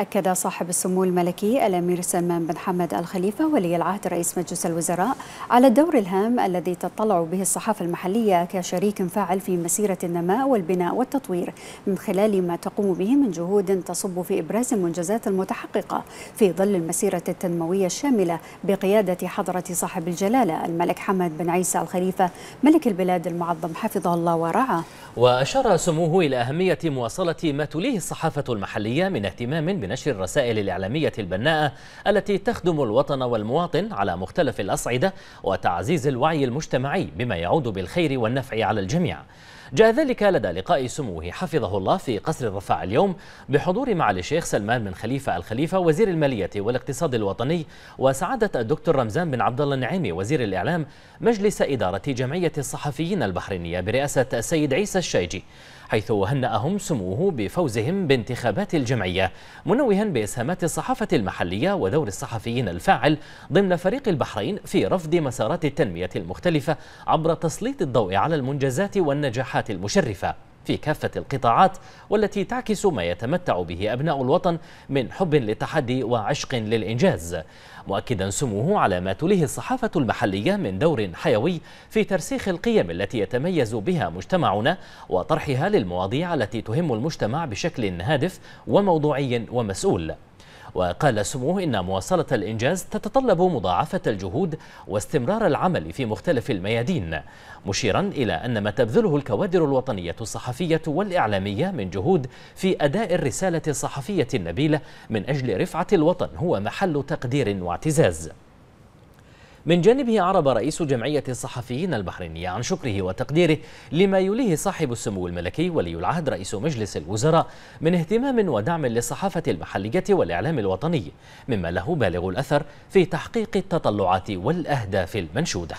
أكد صاحب السمو الملكي الأمير سلمان بن حمد الخليفة ولي العهد رئيس مجلس الوزراء على الدور الهام الذي تطلع به الصحافة المحلية كشريك فاعل في مسيرة النماء والبناء والتطوير من خلال ما تقوم به من جهود تصب في إبراز المنجزات المتحققة في ظل المسيرة التنموية الشاملة بقيادة حضرة صاحب الجلالة الملك حمد بن عيسى الخليفة ملك البلاد المعظم حفظه الله ورعاه وأشار سموه إلى أهمية مواصلة ما تليه الصحافة المحلية من اهتمام من بنشر الرسائل الإعلامية البناءة التي تخدم الوطن والمواطن على مختلف الأصعدة وتعزيز الوعي المجتمعي بما يعود بالخير والنفع على الجميع جاء ذلك لدى لقاء سموه حفظه الله في قصر الرفاع اليوم بحضور معالي الشيخ سلمان بن خليفة الخليفة وزير المالية والاقتصاد الوطني وسعادة الدكتور رمزان بن عبد الله النعيمي وزير الإعلام مجلس إدارة جمعية الصحفيين البحرينية برئاسة السيد عيسى الشيجي حيث هنأهم سموه بفوزهم بانتخابات الجمعية منوها بإسهامات الصحافة المحلية ودور الصحفيين الفاعل ضمن فريق البحرين في رفض مسارات التنمية المختلفة عبر تسليط الضوء على المنجزات والنجاحات اللائحات المشرفة في كافة القطاعات والتي تعكس ما يتمتع به أبناء الوطن من حب للتحدي وعشق للإنجاز مؤكدا سموه على ما تليه الصحافة المحلية من دور حيوي في ترسيخ القيم التي يتميز بها مجتمعنا وطرحها للمواضيع التي تهم المجتمع بشكل هادف وموضوعي ومسؤول وقال سموه إن مواصلة الإنجاز تتطلب مضاعفة الجهود واستمرار العمل في مختلف الميادين مشيرا إلى أن ما تبذله الكوادر الوطنية الصحفية والإعلامية من جهود في أداء الرسالة الصحفية النبيلة من أجل رفعة الوطن هو محل تقدير واعتزاز من جانبه عرب رئيس جمعية الصحفيين البحرينية عن شكره وتقديره لما يوليه صاحب السمو الملكي ولي العهد رئيس مجلس الوزراء من اهتمام ودعم للصحافة المحلية والإعلام الوطني مما له بالغ الأثر في تحقيق التطلعات والأهداف المنشودة